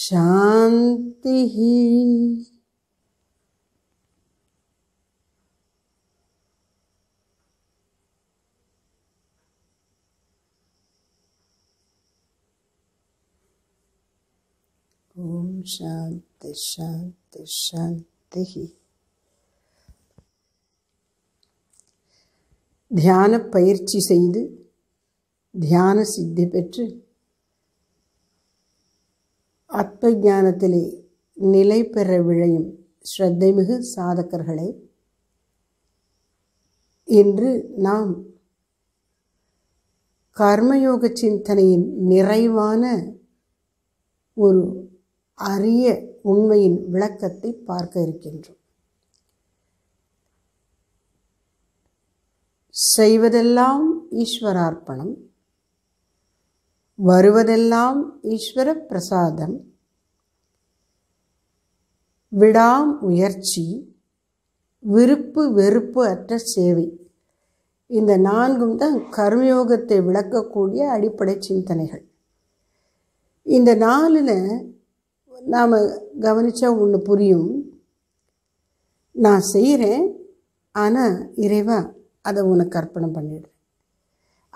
शान्तिः ॐ शान्ति शान्ति शान्तिः தியான பயிற்சி செய்து தியான சித்தி பெற்று அத்ப ஞானத்திலே நிலை பெற விழையும் ஸ்ரத்தைமிகு சாதகர்களை இன்று நாம் கர்மயோக சிந்தனையின் நிறைவான ஒரு அரிய உண்மையின் விளக்கத்தை பார்க்க இருக்கின்றோம் செய்வதெல்லாம் ஈஸ்வரார்ப்பணம் வருவதெல்லாம் ஈஸ்வர பிரசாதம் விடாம் முயற்சி விருப்பு வெறுப்பு அற்ற சேவை இந்த நான்கும் தான் கர்மயோகத்தை விளக்கக்கூடிய அடிப்படை சிந்தனைகள் இந்த நாளில் நாம் கவனித்தா ஒன்று புரியும் நான் செய்கிறேன் ஆனால் இறைவா அதை உனக்கு அர்ப்பணம் பண்ணிடு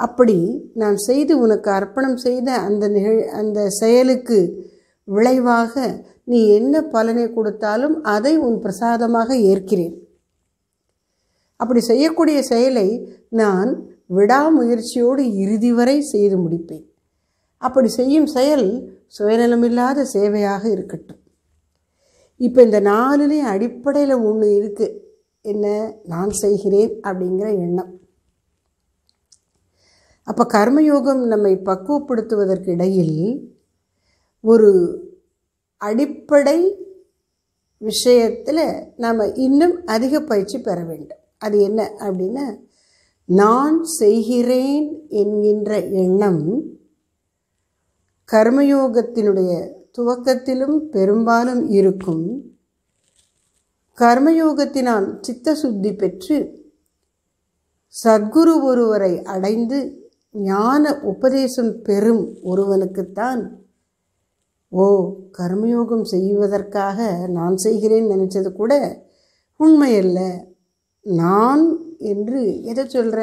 அப்படி நான் செய்து உனக்கு அர்ப்பணம் செய்த அந்த நிகழ் அந்த செயலுக்கு விளைவாக நீ என்ன பலனை கொடுத்தாலும் அதை உன் பிரசாதமாக ஏற்கிறேன் அப்படி செய்யக்கூடிய செயலை நான் விடாமுயற்சியோடு இறுதி வரை செய்து முடிப்பேன் அப்படி செய்யும் செயல் சுயநலமில்லாத சேவையாக இருக்கட்டும் இப்போ இந்த நாலுலேயும் அடிப்படையில் ஒன்று இருக்குது என்ன நான் செய்கிறேன் அப்படிங்கிற எண்ணம் அப்போ கர்மயோகம் நம்மை பக்குவப்படுத்துவதற்கிடையில் ஒரு அடிப்படை விஷயத்தில் நாம் இன்னும் அதிக பயிற்சி பெற வேண்டும் அது என்ன அப்படின்னா நான் செய்கிறேன் என்கின்ற எண்ணம் கர்மயோகத்தினுடைய துவக்கத்திலும் பெரும்பாலும் இருக்கும் கர்மயோகத்தினால் சித்த சுத்தி பெற்று சத்குரு ஒருவரை அடைந்து ஞான உபதேசம் பெறும் ஒருவனுக்குத்தான் ஓ கர்மயோகம் செய்வதற்காக நான் செய்கிறேன் நினச்சது கூட உண்மையல்ல நான் என்று எதை சொல்கிற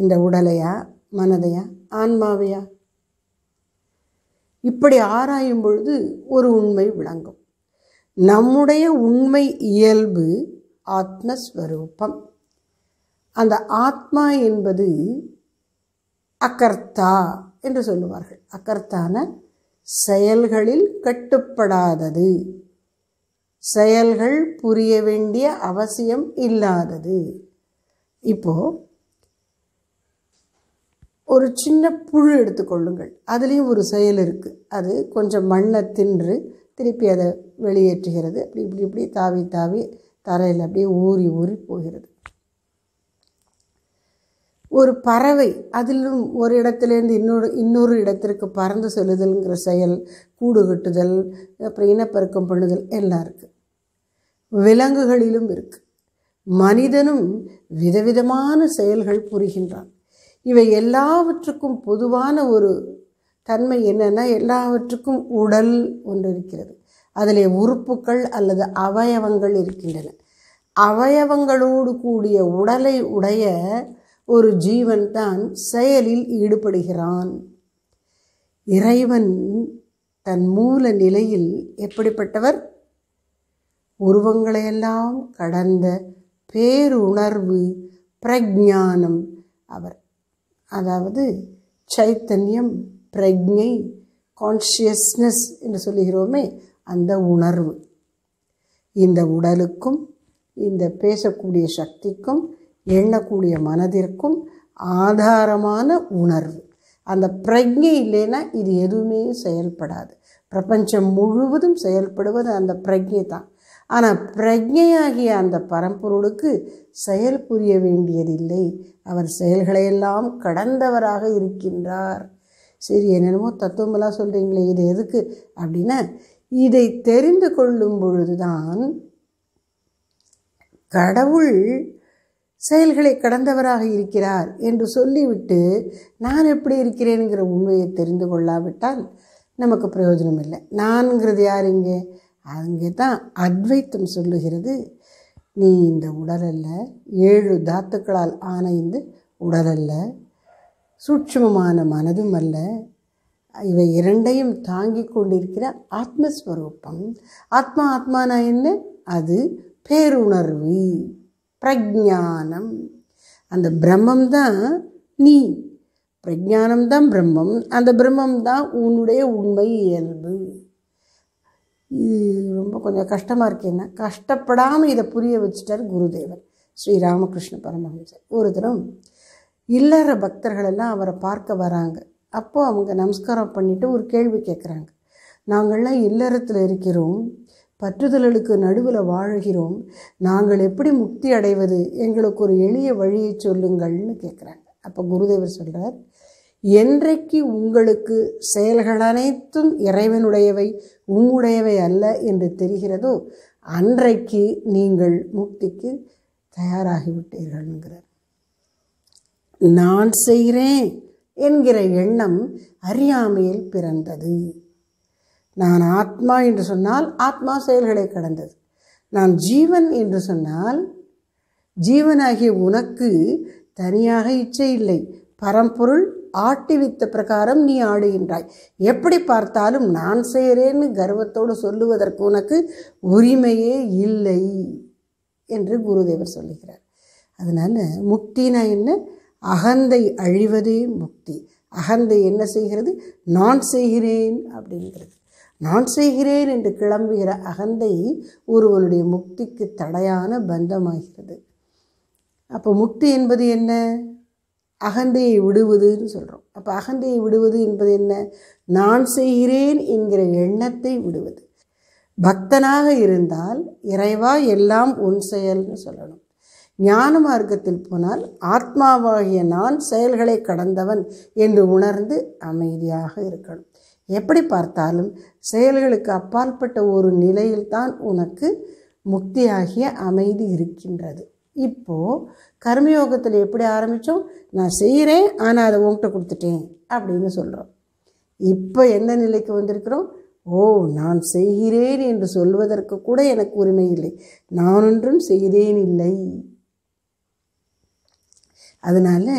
இந்த உடலையா மனதையா ஆன்மாவையா இப்படி ஆராயும் பொழுது ஒரு உண்மை விளங்கும் நம்முடைய உண்மை இயல்பு ஆத்மஸ்வரூபம் அந்த ஆத்மா என்பது அகர்த்தா என்று சொல்லுவார்கள் அகர்த்தான செயல்களில் கட்டுப்படாதது செயல்கள் புரிய வேண்டிய அவசியம் இல்லாதது இப்போ ஒரு சின்ன புழு எடுத்துக்கொள்ளுங்கள் அதுலேயும் ஒரு செயல் இருக்குது அது கொஞ்சம் மண்ணை தின்று திருப்பி அதை வெளியேற்றுகிறது அப்படி இப்படி இப்படி தாவி தாவி தரையில் அப்படியே ஊறி ஊறி போகிறது ஒரு பறவை அதிலும் ஒரு இடத்துலேருந்து இன்னொரு இன்னொரு இடத்திற்கு பறந்து செல்லுதல்ங்கிற செயல் கூடு கட்டுதல் அப்புறம் இனப்பெருக்கம் பண்ணுதல் எல்லாம் இருக்குது விலங்குகளிலும் இருக்குது மனிதனும் விதவிதமான செயல்கள் புரிகின்றான் இவை எல்லாவற்றுக்கும் பொதுவான ஒரு தன்மை என்னென்னா எல்லாவற்றுக்கும் உடல் ஒன்று இருக்கிறது அதிலே உறுப்புகள் அல்லது அவயவங்கள் இருக்கின்றன அவயவங்களோடு கூடிய உடலை உடைய ஒரு ஜீவன் தான் செயலில் ஈடுபடுகிறான் இறைவன் தன் மூல நிலையில் எப்படிப்பட்டவர் உருவங்களையெல்லாம் கடந்த பேருணர்வு பிரஜானம் அவர் அதாவது சைத்தன்யம் பிரஜை கான்ஷியஸ்னஸ் என்று சொல்லுகிறோமே அந்த உணர்வு இந்த உடலுக்கும் இந்த பேசக்கூடிய சக்திக்கும் எண்ணக்கூடிய மனதிற்கும் ஆதாரமான உணர்வு அந்த பிரஜை இல்லைன்னா இது எதுவுமே செயல்படாது பிரபஞ்சம் முழுவதும் செயல்படுவது அந்த பிரஜை தான் ஆனால் பிரஜையாகிய அந்த பரம்பொருளுக்கு செயல் புரிய வேண்டியதில்லை அவர் செயல்களையெல்லாம் கடந்தவராக இருக்கின்றார் சரி என்னென்னமோ தத்துவமெல்லாம் சொல்கிறீங்களே இது எதுக்கு அப்படின்னா இதை தெரிந்து கொள்ளும் பொழுதுதான் கடவுள் செயல்களை கடந்தவராக இருக்கிறார் என்று சொல்லிவிட்டு நான் எப்படி இருக்கிறேனுங்கிற உண்மையை தெரிந்து கொள்ளாவிட்டால் நமக்கு பிரயோஜனம் இல்லை நான்கிறது யார் இங்கே அங்கே தான் அத்வைத்தம் சொல்லுகிறது நீ இந்த உடலல்ல ஏழு தாத்துக்களால் ஆன இந்த உடலல்ல சூட்சமமான மனதும் அல்ல இவை இரண்டையும் தாங்கி கொண்டிருக்கிற ஆத்மஸ்வரூபம் ஆத்மா ஆத்மானா என்ன அது பேருணர்வு பிரஜானம் அந்த பிரம்மம் தான் நீ பிரஜானம் தான் பிரம்மம் அந்த பிரம்மம் தான் உன்னுடைய உண்மை இயல்பு இது ரொம்ப கொஞ்சம் கஷ்டமாக இருக்கேன்னா கஷ்டப்படாமல் இதை புரிய வச்சுட்டார் குருதேவர் ஸ்ரீ ராமகிருஷ்ண பரமஹம்சர் ஒரு தினம் இல்லற பக்தர்களெல்லாம் அவரை பார்க்க வராங்க அப்போது அவங்க நமஸ்காரம் பண்ணிவிட்டு ஒரு கேள்வி கேட்குறாங்க நாங்கள்லாம் இல்லறத்தில் இருக்கிறோம் பற்றுதல்களுக்கு நடுவில் வாழ்கிறோம் நாங்கள் எப்படி முக்தி அடைவது எங்களுக்கு ஒரு எளிய வழியை சொல்லுங்கள்னு கேட்குறாங்க அப்போ குருதேவர் சொல்கிறார் என்றைக்கு உங்களுக்கு செயல்கள் அனைத்தும் இறைவனுடையவை உங்களுடையவை அல்ல என்று தெரிகிறதோ அன்றைக்கு நீங்கள் முக்திக்கு தயாராகிவிட்டீர்கள்ங்கிறார் நான் செய்கிறேன் என்கிற எண்ணம் அறியாமையில் பிறந்தது நான் ஆத்மா என்று சொன்னால் ஆத்மா செயல்களை கடந்தது நான் ஜீவன் என்று சொன்னால் ஜீவனாகிய உனக்கு தனியாக இச்சை இல்லை பரம்பொருள் ஆட்டிவித்த பிரகாரம் நீ ஆடுகின்றாய் எப்படி பார்த்தாலும் நான் செய்கிறேன்னு கர்வத்தோடு சொல்லுவதற்கு உனக்கு உரிமையே இல்லை என்று குருதேவர் சொல்லுகிறார் அதனால் முக்தினா என்ன அகந்தை அழிவதே முக்தி அகந்தை என்ன செய்கிறது நான் செய்கிறேன் அப்படிங்கிறது நான் செய்கிறேன் என்று கிளம்புகிற அகந்தை ஒருவனுடைய முக்திக்கு தடையான பந்தமாகிறது அப்போ முக்தி என்பது என்ன அகந்தையை விடுவதுன்னு சொல்கிறோம் அப்போ அகந்தையை விடுவது என்பது என்ன நான் செய்கிறேன் என்கிற எண்ணத்தை விடுவது பக்தனாக இருந்தால் இறைவா எல்லாம் உன் செயல்னு சொல்லணும் ஞான மார்க்கத்தில் போனால் ஆத்மாவாகிய நான் செயல்களை கடந்தவன் என்று உணர்ந்து அமைதியாக இருக்கணும் எப்படி பார்த்தாலும் செயல்களுக்கு அப்பாற்பட்ட ஒரு நிலையில்தான் உனக்கு முக்தியாகிய அமைதி இருக்கின்றது இப்போது கர்மயோகத்தில் எப்படி ஆரம்பித்தோம் நான் செய்கிறேன் ஆனால் அதை உங்கள்கிட்ட கொடுத்துட்டேன் அப்படின்னு சொல்கிறோம் இப்போ எந்த நிலைக்கு வந்திருக்கிறோம் ஓ நான் செய்கிறேன் என்று சொல்வதற்கு கூட எனக்கு உரிமை இல்லை நான் ஒன்றும் செய்தேன் இல்லை அதனால்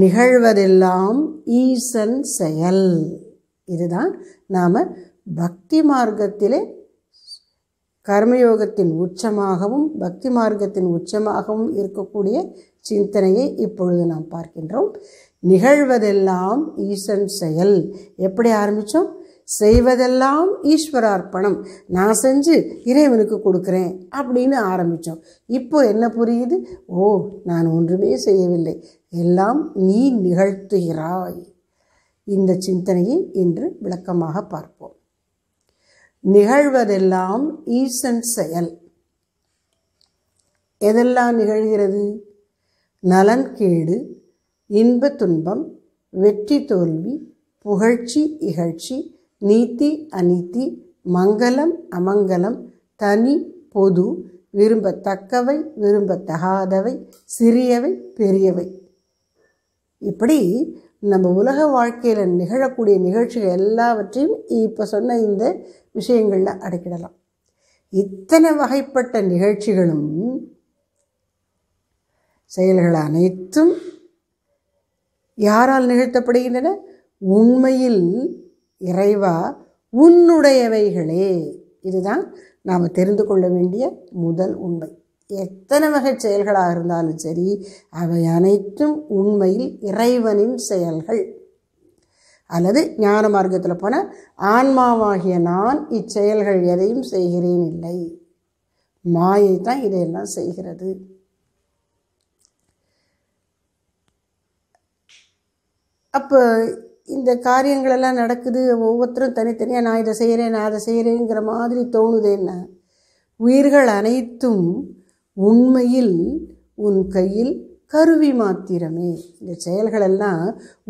நிகழ்வதெல்லாம் ஈசன் செயல் இதுதான் நாம் பக்தி மார்க்கத்திலே கர்மயோகத்தின் உச்சமாகவும் பக்தி மார்க்கத்தின் உச்சமாகவும் இருக்கக்கூடிய சிந்தனையை இப்பொழுது நாம் பார்க்கின்றோம் நிகழ்வதெல்லாம் ஈசன் செயல் எப்படி ஆரம்பித்தோம் செய்வதெல்லாம் ஈஸ்வரார்ப்பணம் நான் செஞ்சு இறைவனுக்கு கொடுக்குறேன் அப்படின்னு ஆரம்பித்தோம் இப்போ என்ன புரியுது ஓ நான் ஒன்றுமே செய்யவில்லை எல்லாம் நீ நிகழ்த்துகிறாய் இந்த சிந்தனையை இன்று விளக்கமாக பார்ப்போம் நிகழ்வதெல்லாம் ஈசன் செயல் எதெல்லாம் நிகழ்கிறது நலன் கேடு இன்ப துன்பம் வெற்றி தோல்வி புகழ்ச்சி இகழ்ச்சி நீத்தி அநீத்தி மங்களம் அமங்கலம் தனி பொது விரும்பத்தக்கவை விரும்பத்தகாதவை சிறியவை பெரியவை இப்படி நம்ம உலக வாழ்க்கையில் நிகழக்கூடிய நிகழ்ச்சிகள் எல்லாவற்றையும் இப்போ சொன்ன இந்த விஷயங்களில் அடக்கிடலாம் இத்தனை வகைப்பட்ட நிகழ்ச்சிகளும் செயல்கள் அனைத்தும் யாரால் நிகழ்த்தப்படுகின்றன உண்மையில் இறைவா உன்னுடையவைகளே இதுதான் நாம் தெரிந்து கொள்ள வேண்டிய முதல் உண்மை எத்தனை வகை செயல்களாக இருந்தாலும் சரி அவை அனைத்தும் உண்மையில் இறைவனின் செயல்கள் அல்லது ஞான மார்க்கத்தில் போன ஆன்மாவாகிய நான் இச்செயல்கள் எதையும் செய்கிறேன் இல்லை மாயை தான் இதையெல்லாம் செய்கிறது அப்போ இந்த காரியங்களெல்லாம் நடக்குது ஒவ்வொருத்தரும் தனித்தனியாக நான் இதை செய்கிறேன் நான் அதை செய்கிறேங்கிற மாதிரி என்ன உயிர்கள் அனைத்தும் உண்மையில் உன் கையில் கருவி மாத்திரமே இந்த செயல்களெல்லாம்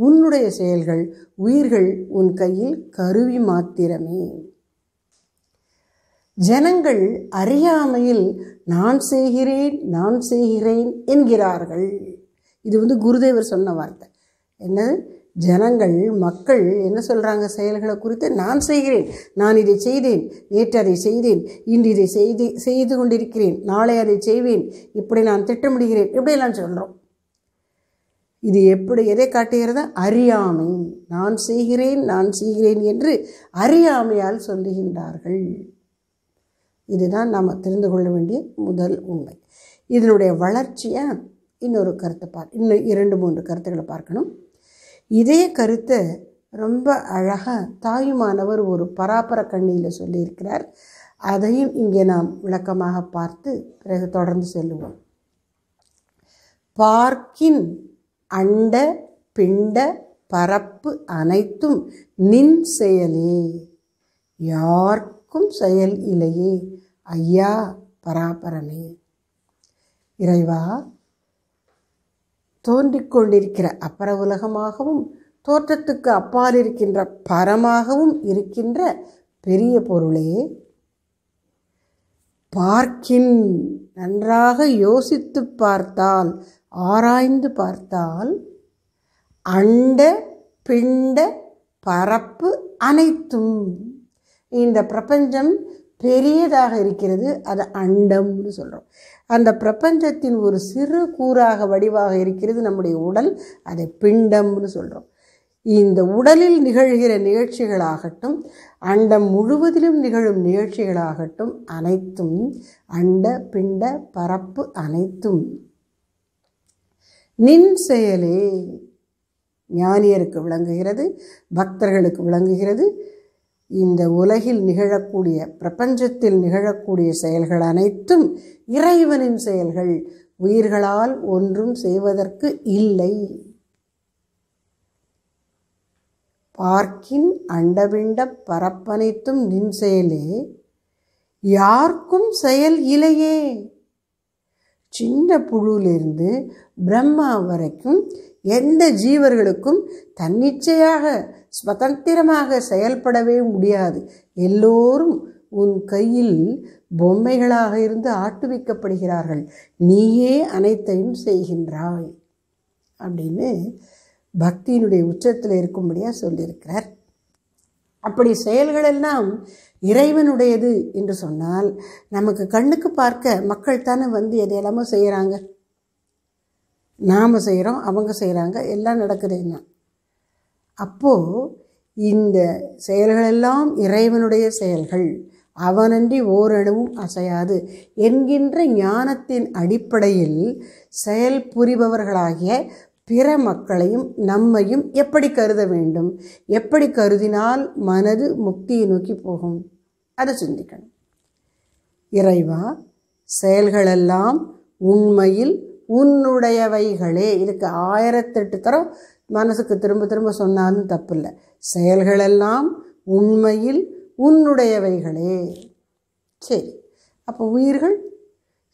உன்னுடைய செயல்கள் உயிர்கள் உன் கையில் கருவி மாத்திரமே ஜனங்கள் அறியாமையில் நான் செய்கிறேன் நான் செய்கிறேன் என்கிறார்கள் இது வந்து குருதேவர் சொன்ன வார்த்தை என்ன ஜனங்கள் மக்கள் என்ன சொல்கிறாங்க செயல்களை குறித்து நான் செய்கிறேன் நான் இதை செய்தேன் நேற்று அதை செய்தேன் இன்று இதை செய்து செய்து கொண்டிருக்கிறேன் நாளை அதை செய்வேன் இப்படி நான் திட்டமிடுகிறேன் இப்படியெல்லாம் சொல்கிறோம் இது எப்படி எதை காட்டுகிறத அறியாமை நான் செய்கிறேன் நான் செய்கிறேன் என்று அறியாமையால் சொல்லுகின்றார்கள் இதுதான் நாம் தெரிந்து கொள்ள வேண்டிய முதல் உண்மை இதனுடைய வளர்ச்சியை இன்னொரு கருத்தை பார்க்க இன்னும் இரண்டு மூன்று கருத்துக்களை பார்க்கணும் இதே கருத்தை ரொம்ப அழகாக தாயுமானவர் ஒரு பராபர கண்ணியில் சொல்லியிருக்கிறார் அதையும் இங்கே நாம் விளக்கமாக பார்த்து பிறகு தொடர்ந்து செல்லுவோம் பார்க்கின் அண்ட பிண்ட பரப்பு அனைத்தும் நின் செயலே யாருக்கும் செயல் இல்லையே ஐயா பராபரமே இறைவா தோன்றிக் கொண்டிருக்கிற அப்பர உலகமாகவும் தோற்றத்துக்கு அப்பால் இருக்கின்ற பரமாகவும் இருக்கின்ற பெரிய பொருளே பார்க்கின் நன்றாக யோசித்து பார்த்தால் ஆராய்ந்து பார்த்தால் அண்ட பிண்ட பரப்பு அனைத்தும் இந்த பிரபஞ்சம் பெரியதாக இருக்கிறது அது அண்டம்னு சொல்கிறோம் அந்த பிரபஞ்சத்தின் ஒரு சிறு கூறாக வடிவாக இருக்கிறது நம்முடைய உடல் அதை பிண்டம்னு சொல்கிறோம் இந்த உடலில் நிகழ்கிற நிகழ்ச்சிகளாகட்டும் அண்டம் முழுவதிலும் நிகழும் நிகழ்ச்சிகளாகட்டும் அனைத்தும் அண்ட பிண்ட பரப்பு அனைத்தும் நின் செயலே ஞானியருக்கு விளங்குகிறது பக்தர்களுக்கு விளங்குகிறது இந்த உலகில் நிகழக்கூடிய பிரபஞ்சத்தில் நிகழக்கூடிய செயல்கள் அனைத்தும் இறைவனின் செயல்கள் உயிர்களால் ஒன்றும் செய்வதற்கு இல்லை பார்க்கின் அண்டபிண்ட பரப்பனைத்தும் நின் செயலே யாருக்கும் செயல் இலையே சின்ன புழுவிலிருந்து பிரம்மா வரைக்கும் எந்த ஜீவர்களுக்கும் தன்னிச்சையாக ஸ்வதந்திரமாக செயல்படவே முடியாது எல்லோரும் உன் கையில் பொம்மைகளாக இருந்து ஆட்டுவிக்கப்படுகிறார்கள் நீயே அனைத்தையும் செய்கின்றாய் அப்படின்னு பக்தியினுடைய உச்சத்தில் இருக்கும்படியாக சொல்லியிருக்கிறார் அப்படி செயல்களெல்லாம் இறைவனுடையது என்று சொன்னால் நமக்கு கண்ணுக்கு பார்க்க மக்கள் தானே வந்து எதையெல்லாமோ செய்கிறாங்க நாம் செய்கிறோம் அவங்க செய்கிறாங்க எல்லாம் நடக்குதுன்னா அப்போது இந்த செயல்களெல்லாம் இறைவனுடைய செயல்கள் அவனன்றி ஓரணவும் அசையாது என்கின்ற ஞானத்தின் அடிப்படையில் செயல் புரிபவர்களாகிய பிற மக்களையும் நம்மையும் எப்படி கருத வேண்டும் எப்படி கருதினால் மனது முக்தியை நோக்கி போகும் அதை சிந்திக்கணும் இறைவா செயல்களெல்லாம் உண்மையில் உன்னுடையவைகளே இதுக்கு ஆயிரத்தெட்டு தரம் மனசுக்கு திரும்ப திரும்ப சொன்னாலும் தப்பு இல்லை செயல்களெல்லாம் உண்மையில் உன்னுடையவைகளே சரி அப்போ உயிர்கள்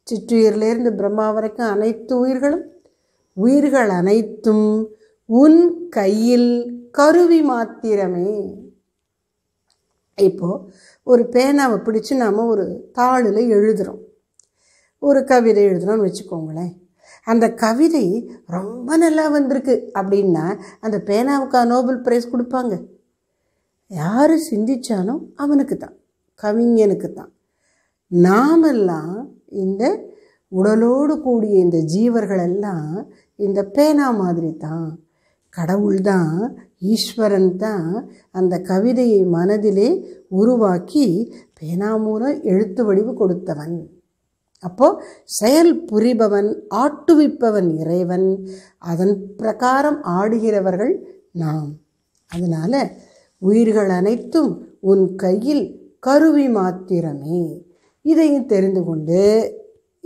சிற்றுயிரிலேருந்து பிரம்மா வரைக்கும் அனைத்து உயிர்களும் உயிர்கள் அனைத்தும் உன் கையில் கருவி மாத்திரமே இப்போது ஒரு பேனாவை பிடிச்சி நாம் ஒரு தாளில் எழுதுகிறோம் ஒரு கவிதை எழுதுனோம்னு வச்சுக்கோங்களேன் அந்த கவிதை ரொம்ப நல்லா வந்திருக்கு அப்படின்னா அந்த பேனாவுக்கு நோபல் பிரைஸ் கொடுப்பாங்க யார் சிந்தித்தானோ அவனுக்கு தான் கவிஞனுக்கு தான் நாமெல்லாம் இந்த உடலோடு கூடிய இந்த ஜீவர்களெல்லாம் இந்த பேனா மாதிரி தான் கடவுள் தான் ஈஸ்வரன் தான் அந்த கவிதையை மனதிலே உருவாக்கி பேனா மூலம் எழுத்து வடிவு கொடுத்தவன் அப்போது செயல் புரிபவன் ஆட்டுவிப்பவன் இறைவன் அதன் பிரகாரம் ஆடுகிறவர்கள் நாம் அதனால் உயிர்கள் அனைத்தும் உன் கையில் கருவி மாத்திரமே இதையும் தெரிந்து கொண்டு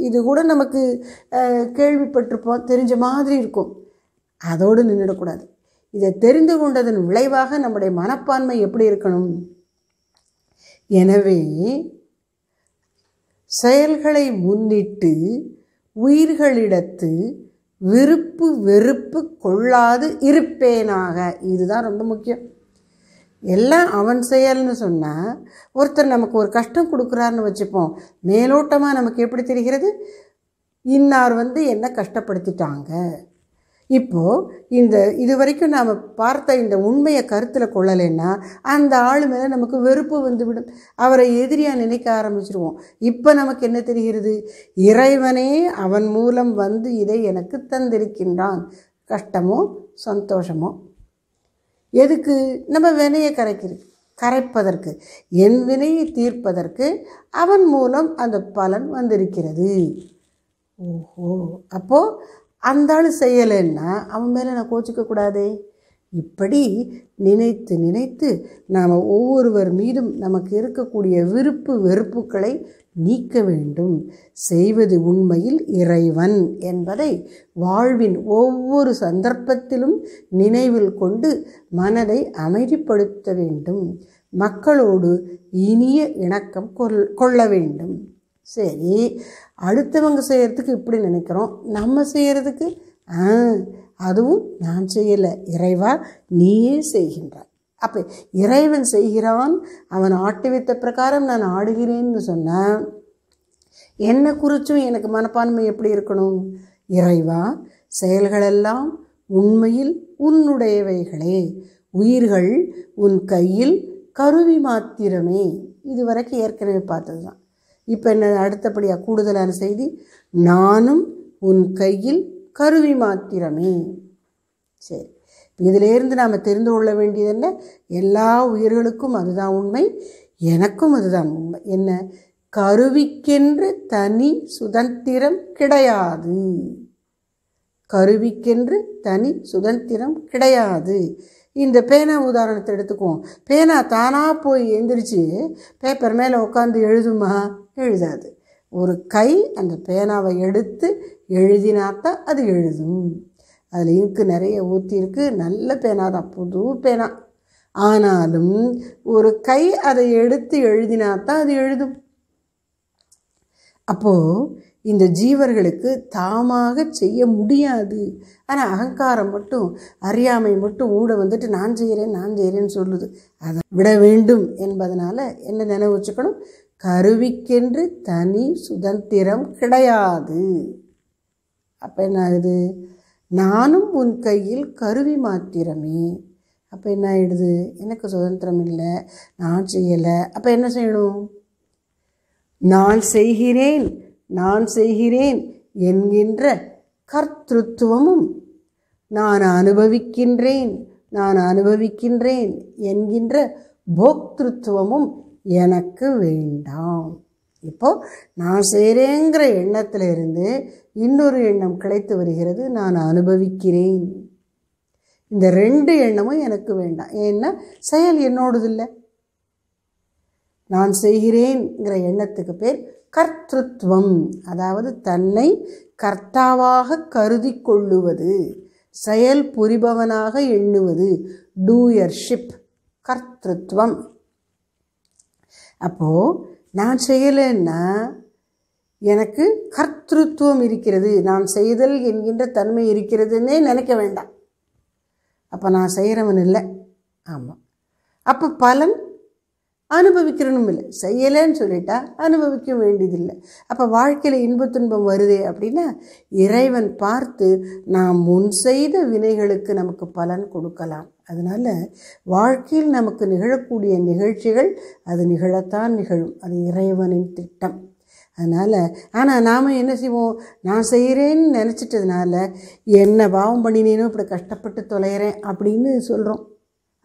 இது கூட நமக்கு கேள்விப்பட்டிருப்போம் தெரிஞ்ச மாதிரி இருக்கும் அதோடு நின்றுடக்கூடாது இதை தெரிந்து கொண்டதன் விளைவாக நம்முடைய மனப்பான்மை எப்படி இருக்கணும் எனவே செயல்களை முன்னிட்டு உயிர்களிடத்து விருப்பு வெறுப்பு கொள்ளாது இருப்பேனாக இதுதான் ரொம்ப முக்கியம் எல்லாம் அவன் செயல்னு சொன்னால் ஒருத்தர் நமக்கு ஒரு கஷ்டம் கொடுக்குறாருன்னு வச்சுப்போம் மேலோட்டமாக நமக்கு எப்படி தெரிகிறது இன்னார் வந்து என்ன கஷ்டப்படுத்திட்டாங்க இப்போது இந்த இது வரைக்கும் நாம் பார்த்த இந்த உண்மையை கருத்தில் கொள்ளலைன்னா அந்த ஆள் மேலே நமக்கு வெறுப்பு வந்துவிடும் அவரை எதிரியாக நினைக்க ஆரம்பிச்சிருவோம் இப்போ நமக்கு என்ன தெரிகிறது இறைவனே அவன் மூலம் வந்து இதை எனக்கு தந்திருக்கின்றான் கஷ்டமோ சந்தோஷமோ எதுக்கு நம்ம வினையை கரைக்கிறது கரைப்பதற்கு என் வினையை தீர்ப்பதற்கு அவன் மூலம் அந்த பலன் வந்திருக்கிறது ஓஹோ அப்போது அந்த ஆள் செய்யலைன்னா அவன் மேலே நான் கோச்சிக்கக்கூடாதே இப்படி நினைத்து நினைத்து நாம் ஒவ்வொருவர் மீதும் நமக்கு இருக்கக்கூடிய விருப்பு வெறுப்புகளை நீக்க வேண்டும் செய்வது உண்மையில் இறைவன் என்பதை வாழ்வின் ஒவ்வொரு சந்தர்ப்பத்திலும் நினைவில் கொண்டு மனதை அமைதிப்படுத்த வேண்டும் மக்களோடு இனிய இணக்கம் கொள் கொள்ள வேண்டும் சரி அடுத்தவங்க செய்கிறதுக்கு இப்படி நினைக்கிறோம் நம்ம செய்கிறதுக்கு அதுவும் நான் செய்யலை இறைவா நீயே செய்கின்றாய் அப்போ இறைவன் செய்கிறான் அவன் ஆட்டுவித்த பிரகாரம் நான் ஆடுகிறேன்னு சொன்ன என்னை குறிச்சும் எனக்கு மனப்பான்மை எப்படி இருக்கணும் இறைவா செயல்களெல்லாம் உண்மையில் உன்னுடையவைகளே உயிர்கள் உன் கையில் கருவி மாத்திரமே இது வரைக்கும் ஏற்கனவே பார்த்தது தான் இப்போ என்ன அடுத்தபடியாக கூடுதலான செய்தி நானும் உன் கையில் கருவி மாத்திரமே சரி இதிலேருந்து நாம் தெரிந்து கொள்ள வேண்டியது என்ன எல்லா உயிர்களுக்கும் அதுதான் உண்மை எனக்கும் அதுதான் உண்மை என்ன கருவிக்கென்று தனி சுதந்திரம் கிடையாது கருவிக்கென்று தனி சுதந்திரம் கிடையாது இந்த பேனா உதாரணத்தை எடுத்துக்குவோம் பேனா தானாக போய் எந்திரிச்சு பேப்பர் மேலே உட்காந்து எழுதுமா எழுதாது ஒரு கை அந்த பேனாவை எடுத்து எழுதினாத்தான் அது எழுதும் அதில் இங்கு நிறைய ஊற்றியிருக்கு நல்ல பேனா தான் புது பேனா ஆனாலும் ஒரு கை அதை எடுத்து எழுதினா தான் அது எழுதும் அப்போது இந்த ஜீவர்களுக்கு தாமாக செய்ய முடியாது ஆனால் அகங்காரம் மட்டும் அறியாமை மட்டும் ஊட வந்துட்டு நான் செய்கிறேன் நான் செய்கிறேன்னு சொல்லுது அதை விட வேண்டும் என்பதனால் என்ன நினைவு வச்சுக்கணும் கருவிக்கென்று தனி சுதந்திரம் கிடையாது அப்போ என்ன ஆகுது நானும் உன் கையில் கருவி மாத்திரமே அப்போ என்ன ஆகிடுது எனக்கு சுதந்திரம் இல்லை நான் செய்யலை அப்போ என்ன செய்யணும் நான் செய்கிறேன் நான் செய்கிறேன் என்கின்ற கர்த்தத்துவமும் நான் அனுபவிக்கின்றேன் நான் அனுபவிக்கின்றேன் என்கின்ற போக்திருத்துவமும் எனக்கு வேண்டாம் இப்போது நான் செய்கிறேங்கிற எண்ணத்தில் இருந்து இன்னொரு எண்ணம் கிடைத்து வருகிறது நான் அனுபவிக்கிறேன் இந்த ரெண்டு எண்ணமும் எனக்கு வேண்டாம் ஏன்னா செயல் என்னோடது இல்லை நான் செய்கிறேன்கிற எண்ணத்துக்கு பேர் கர்த்தத்துவம் அதாவது தன்னை கர்த்தாவாக கருதி கொள்ளுவது செயல் புரிபவனாக எண்ணுவது டூயர்ஷிப் கர்த்தத்துவம் அப்போது நான் செய்யலைன்னா எனக்கு கர்த்திருவம் இருக்கிறது நான் செய்தல் என்கின்ற தன்மை இருக்கிறதுன்னே நினைக்க வேண்டாம் அப்போ நான் செய்கிறவன் இல்லை ஆமாம் அப்போ பலன் அனுபவிக்கிறனும் இல்லை செய்யலைன்னு சொல்லிட்டா அனுபவிக்க வேண்டியதில்லை அப்போ வாழ்க்கையில் இன்ப துன்பம் வருதே அப்படின்னா இறைவன் பார்த்து நாம் முன் செய்த வினைகளுக்கு நமக்கு பலன் கொடுக்கலாம் அதனால் வாழ்க்கையில் நமக்கு நிகழக்கூடிய நிகழ்ச்சிகள் அது நிகழத்தான் நிகழும் அது இறைவனின் திட்டம் அதனால் ஆனால் நாம் என்ன செய்வோம் நான் செய்கிறேன்னு நினச்சிட்டதுனால என்ன பாவம் பண்ணினேனோ இப்படி கஷ்டப்பட்டு தொலைகிறேன் அப்படின்னு சொல்கிறோம்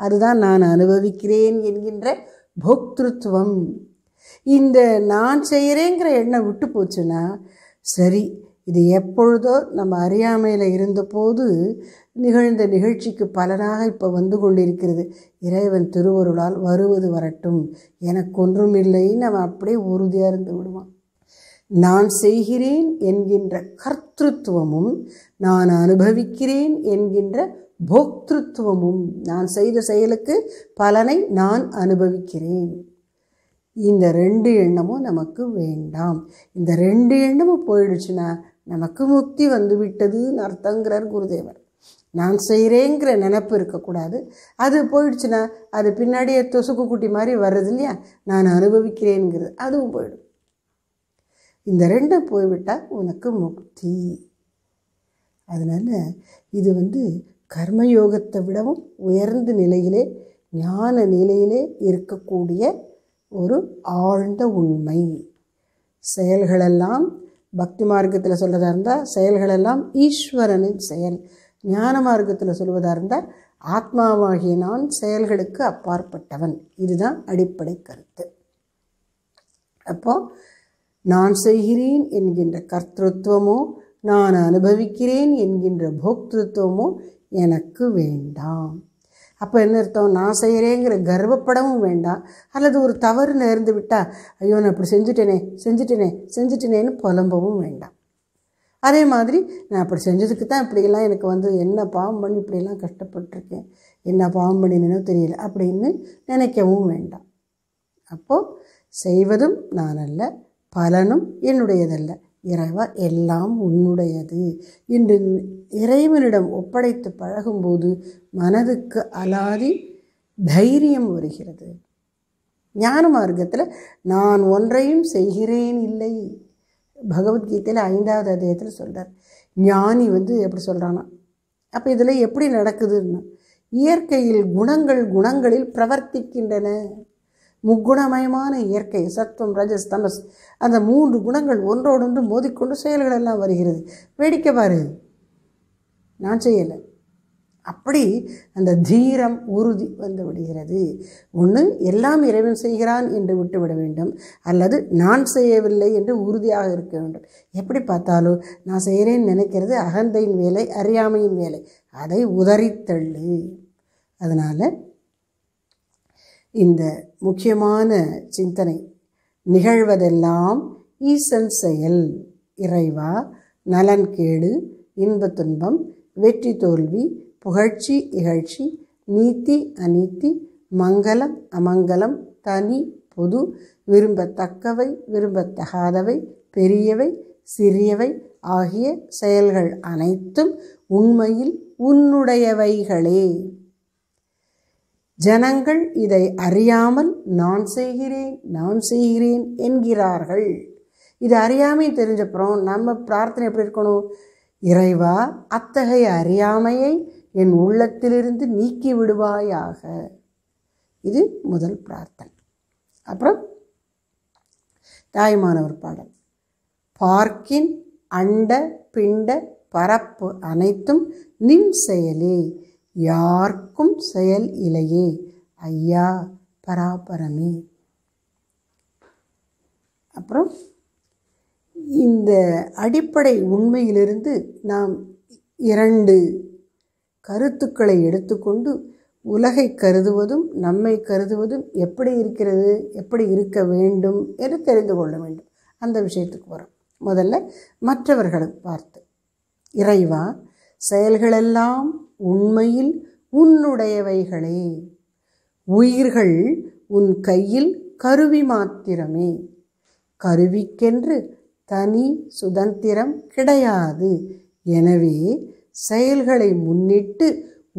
அதுதான் நான் அனுபவிக்கிறேன் என்கின்ற போக்திருத்துவம் இந்த நான் செய்கிறேங்கிற எண்ணம் விட்டு போச்சுன்னா சரி இது எப்பொழுதோ நம்ம அறியாமையில் இருந்தபோது நிகழ்ந்த நிகழ்ச்சிக்கு பலனாக இப்போ வந்து கொண்டிருக்கிறது இறைவன் திருவருளால் வருவது வரட்டும் எனக்கு ஒன்றும் இல்லைன்னு அவன் அப்படியே உறுதியாக இருந்து விடுவான் நான் செய்கிறேன் என்கின்ற கர்த்திருவமும் நான் அனுபவிக்கிறேன் என்கின்ற போக்திருத்துவமும் நான் செய்த செயலுக்கு பலனை நான் அனுபவிக்கிறேன் இந்த ரெண்டு எண்ணமும் நமக்கு வேண்டாம் இந்த ரெண்டு எண்ணமும் போயிடுச்சுன்னா நமக்கு முக்தி வந்துவிட்டதுன்னு அர்த்தங்கிறார் குருதேவர் நான் செய்கிறேங்கிற நினப்பு இருக்கக்கூடாது அது போயிடுச்சுன்னா அது பின்னாடியே தொசுக்கு குட்டி மாதிரி வர்றது இல்லையா நான் அனுபவிக்கிறேங்கிறது அதுவும் போயிடும் இந்த ரெண்டும் போய்விட்டால் உனக்கு முக்தி அதனால் இது வந்து கர்மயோகத்தை விடவும் உயர்ந்த நிலையிலே ஞான நிலையிலே இருக்கக்கூடிய ஒரு ஆழ்ந்த உண்மை செயல்களெல்லாம் பக்தி மார்க்கத்தில் சொல்கிறதா இருந்தால் செயல்களெல்லாம் ஈஸ்வரனின் செயல் ஞான மார்க்கத்தில் சொல்வதாக இருந்தால் ஆத்மாவாகிய நான் செயல்களுக்கு அப்பாற்பட்டவன் இதுதான் அடிப்படை கருத்து அப்போது நான் செய்கிறேன் என்கின்ற கர்த்தத்துவமோ நான் அனுபவிக்கிறேன் என்கின்ற போக்திருத்துவமோ எனக்கு வேண்டாம் அப்போ என்ன அர்த்தம் நான் செய்கிறேங்கிற கர்வப்படவும் வேண்டாம் அல்லது ஒரு தவறு நேர்ந்து விட்டால் ஐயோ நான் இப்படி செஞ்சுட்டேனே செஞ்சுட்டேனே செஞ்சுட்டேனேன்னு புலம்பவும் வேண்டாம் அதே மாதிரி நான் அப்படி செஞ்சதுக்கு தான் இப்படியெல்லாம் எனக்கு வந்து என்ன பாவம் பண்ணி இப்படியெல்லாம் கஷ்டப்பட்டிருக்கேன் என்ன பாவம் பண்ணினேனோ தெரியல அப்படின்னு நினைக்கவும் வேண்டாம் அப்போது செய்வதும் நான் அல்ல பலனும் என்னுடையதல்ல இறைவா எல்லாம் உன்னுடையது இன்று இறைவனிடம் ஒப்படைத்து பழகும்போது மனதுக்கு அலாதி தைரியம் வருகிறது ஞான மார்க்கத்தில் நான் ஒன்றையும் செய்கிறேன் இல்லை பகவத்கீதையில் ஐந்தாவது அத்தியாயத்தில் சொல்கிறார் ஞானி வந்து எப்படி சொல்கிறானா அப்போ இதில் எப்படி நடக்குதுன்னா இயற்கையில் குணங்கள் குணங்களில் பிரவர்த்திக்கின்றன முக்குணமயமான இயற்கை சத்துவம் ரஜஸ் தமஸ் அந்த மூன்று குணங்கள் ஒன்றோடொன்று மோதிக்கொண்டு செயல்களெல்லாம் வருகிறது வேடிக்கை பாரு நான் செய்யலை அப்படி அந்த தீரம் உறுதி வந்து விடுகிறது ஒன்று எல்லாம் இறைவன் செய்கிறான் என்று விட்டுவிட வேண்டும் அல்லது நான் செய்யவில்லை என்று உறுதியாக இருக்க வேண்டும் எப்படி பார்த்தாலும் நான் செய்கிறேன்னு நினைக்கிறது அகந்தையின் வேலை அறியாமையின் வேலை அதை உதறித்தள்ளு அதனால் இந்த முக்கியமான சிந்தனை நிகழ்வதெல்லாம் ஈசன் செயல் இறைவா நலன் கேடு இன்பத் துன்பம் வெற்றி தோல்வி புகழ்ச்சி இகழ்ச்சி நீத்தி அநீத்தி மங்களம் அமங்கலம் தனி பொது விரும்பத்தக்கவை விரும்பத்தகாதவை பெரியவை சிறியவை ஆகிய செயல்கள் அனைத்தும் உண்மையில் உன்னுடையவைகளே ஜனங்கள் இதை அறியாமல் நான் செய்கிறேன் நான் செய்கிறேன் என்கிறார்கள் இது அறியாமை தெரிஞ்சப்புறம் நம்ம பிரார்த்தனை எப்படி இருக்கணும் இறைவா அத்தகைய அறியாமையை என் உள்ளத்திலிருந்து நீக்கி விடுவாயாக இது முதல் பிரார்த்தனை அப்புறம் தாயுமானவர் பாடல் பார்க்கின் அண்ட பிண்ட பரப்பு அனைத்தும் நின் செயலே யாருக்கும் செயல் இலையே ஐயா பராபரமே அப்புறம் இந்த அடிப்படை உண்மையிலிருந்து நாம் இரண்டு கருத்துக்களை எடுத்துக்கொண்டு உலகை கருதுவதும் நம்மை கருதுவதும் எப்படி இருக்கிறது எப்படி இருக்க வேண்டும் என்று தெரிந்து கொள்ள வேண்டும் அந்த விஷயத்துக்கு வரும் முதல்ல மற்றவர்களை பார்த்து இறைவா செயல்களெல்லாம் உண்மையில் உன்னுடையவைகளே உயிர்கள் உன் கையில் கருவி மாத்திரமே கருவிக்கென்று தனி சுதந்திரம் கிடையாது எனவே செயல்களை முன்னிட்டு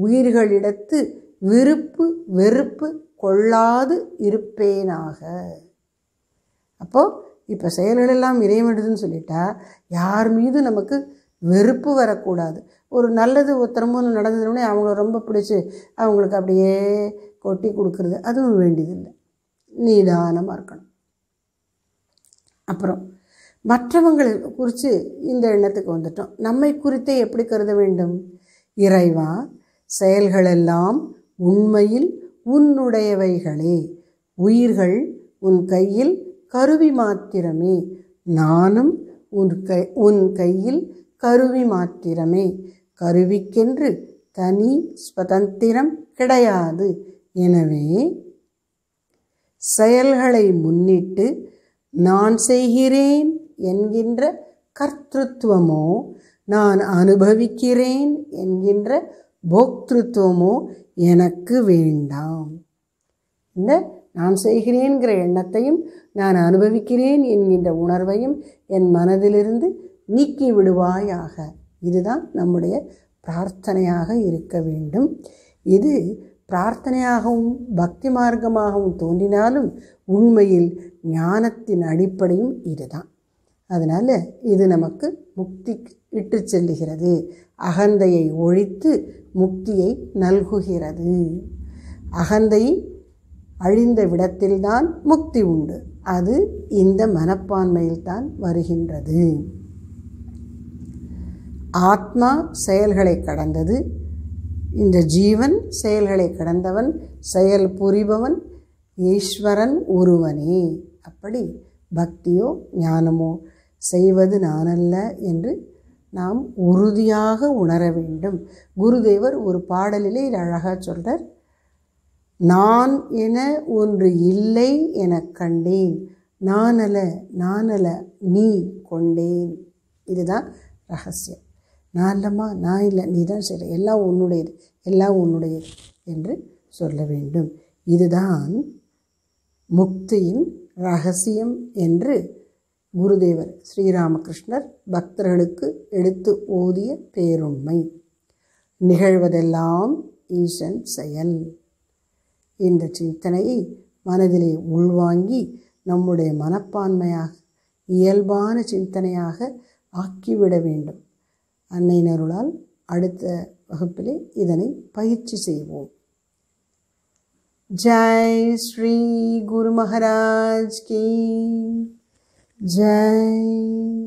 உயிர்களிடத்து விருப்பு வெறுப்பு கொள்ளாது இருப்பேனாக அப்போது இப்போ செயல்கள் எல்லாம் இறைவனுதுன்னு சொல்லிட்டா யார் மீது நமக்கு வெறுப்பு வரக்கூடாது ஒரு நல்லது ஒருத்தரமும் நடந்ததுனே அவங்கள ரொம்ப பிடிச்சி அவங்களுக்கு அப்படியே கொட்டி கொடுக்குறது அதுவும் வேண்டியதில்லை நிதானமாக இருக்கணும் அப்புறம் மற்றவங்களை குறித்து இந்த எண்ணத்துக்கு வந்துட்டோம் நம்மை குறித்தே எப்படி கருத வேண்டும் இறைவா செயல்களெல்லாம் உண்மையில் உன்னுடையவைகளே உயிர்கள் உன் கையில் கருவி மாத்திரமே நானும் உன் கை உன் கையில் கருவி மாத்திரமே கருவிக்கென்று தனி ஸ்வதந்திரம் கிடையாது எனவே செயல்களை முன்னிட்டு நான் செய்கிறேன் என்கின்ற கர்த்தத்துவமோ நான் அனுபவிக்கிறேன் என்கின்ற போக்திருத்துவமோ எனக்கு வேண்டாம் இந்த நான் செய்கிறேன்கிற எண்ணத்தையும் நான் அனுபவிக்கிறேன் என்கின்ற உணர்வையும் என் மனதிலிருந்து நீக்கி விடுவாயாக இதுதான் நம்முடைய பிரார்த்தனையாக இருக்க வேண்டும் இது பிரார்த்தனையாகவும் பக்தி மார்க்கமாகவும் தோன்றினாலும் உண்மையில் ஞானத்தின் அடிப்படையும் இதுதான் அதனால் இது நமக்கு முக்தி இட்டு செல்லுகிறது அகந்தையை ஒழித்து முக்தியை நல்குகிறது அகந்தை அழிந்த விடத்தில்தான் முக்தி உண்டு அது இந்த மனப்பான்மையில்தான் வருகின்றது ஆத்மா செயல்களை கடந்தது இந்த ஜீவன் செயல்களை கடந்தவன் செயல் புரிபவன் ஈஸ்வரன் ஒருவனே அப்படி பக்தியோ ஞானமோ செய்வது நானல்ல என்று நாம் உறுதியாக உணர வேண்டும் குருதேவர் ஒரு பாடலிலே இது அழகாக சொல்கிறார் நான் என ஒன்று இல்லை என கண்டேன் நானல நானல நீ கொண்டேன் இதுதான் ரகசியம் நான் இல்லைம்மா நான் இல்லை நீ தான் சரி எல்லாம் உன்னுடையது எல்லாம் உன்னுடையது என்று சொல்ல வேண்டும் இதுதான் முக்தியின் ரகசியம் என்று குருதேவர் ஸ்ரீராமகிருஷ்ணர் பக்தர்களுக்கு எடுத்து ஓதிய பேருண்மை நிகழ்வதெல்லாம் ஈசன் செயல் இந்த சிந்தனையை மனதிலே உள்வாங்கி நம்முடைய மனப்பான்மையாக இயல்பான சிந்தனையாக ஆக்கிவிட வேண்டும் அன்னையினருளால் அடுத்த வகுப்பிலே இதனை பயிற்சி செய்வோம் ஜெய் ஸ்ரீ குரு மகாராஜ் கீ जय